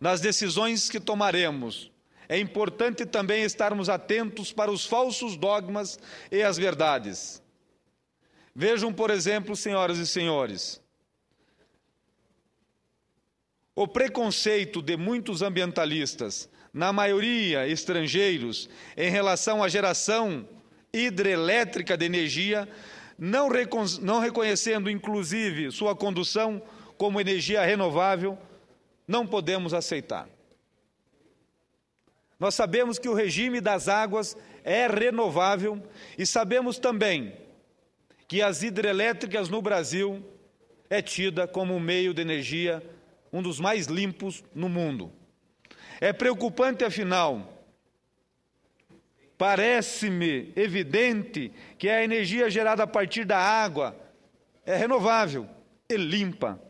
nas decisões que tomaremos, é importante também estarmos atentos para os falsos dogmas e as verdades. Vejam, por exemplo, senhoras e senhores, o preconceito de muitos ambientalistas, na maioria estrangeiros, em relação à geração hidrelétrica de energia, não, recon não reconhecendo inclusive sua condução como energia renovável, não podemos aceitar. Nós sabemos que o regime das águas é renovável e sabemos também que as hidrelétricas no Brasil é tida como um meio de energia um dos mais limpos no mundo. É preocupante, afinal, parece-me evidente que a energia gerada a partir da água é renovável e limpa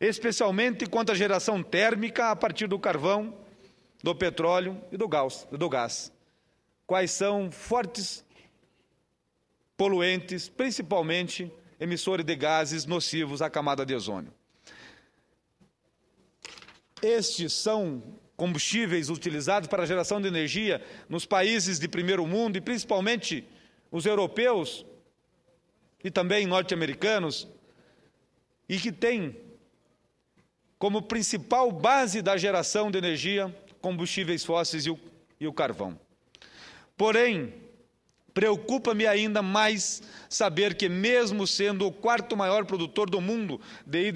especialmente quanto à geração térmica a partir do carvão, do petróleo e do gás, do gás quais são fortes poluentes, principalmente emissores de gases nocivos à camada de ozônio. Estes são combustíveis utilizados para a geração de energia nos países de primeiro mundo e principalmente os europeus e também norte-americanos e que têm como principal base da geração de energia, combustíveis fósseis e o, e o carvão. Porém, preocupa-me ainda mais saber que, mesmo sendo o quarto maior produtor do mundo de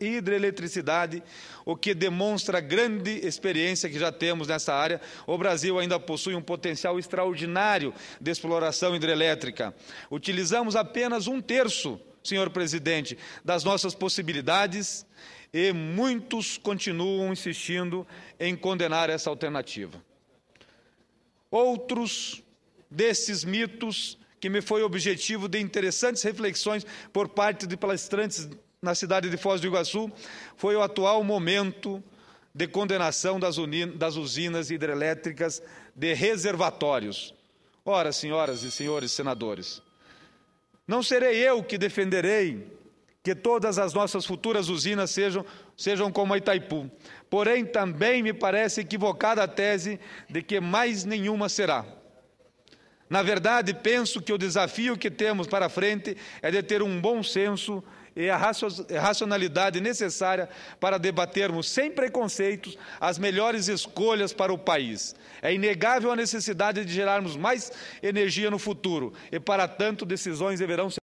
hidreletricidade, o que demonstra a grande experiência que já temos nessa área, o Brasil ainda possui um potencial extraordinário de exploração hidrelétrica. Utilizamos apenas um terço senhor presidente, das nossas possibilidades e muitos continuam insistindo em condenar essa alternativa. Outros desses mitos que me foi objetivo de interessantes reflexões por parte de palestrantes na cidade de Foz do Iguaçu foi o atual momento de condenação das, das usinas hidrelétricas de reservatórios. Ora, senhoras e senhores senadores, não serei eu que defenderei que todas as nossas futuras usinas sejam, sejam como a Itaipu. Porém, também me parece equivocada a tese de que mais nenhuma será. Na verdade, penso que o desafio que temos para frente é de ter um bom senso e a racionalidade necessária para debatermos sem preconceitos as melhores escolhas para o país. É inegável a necessidade de gerarmos mais energia no futuro e, para tanto, decisões deverão ser.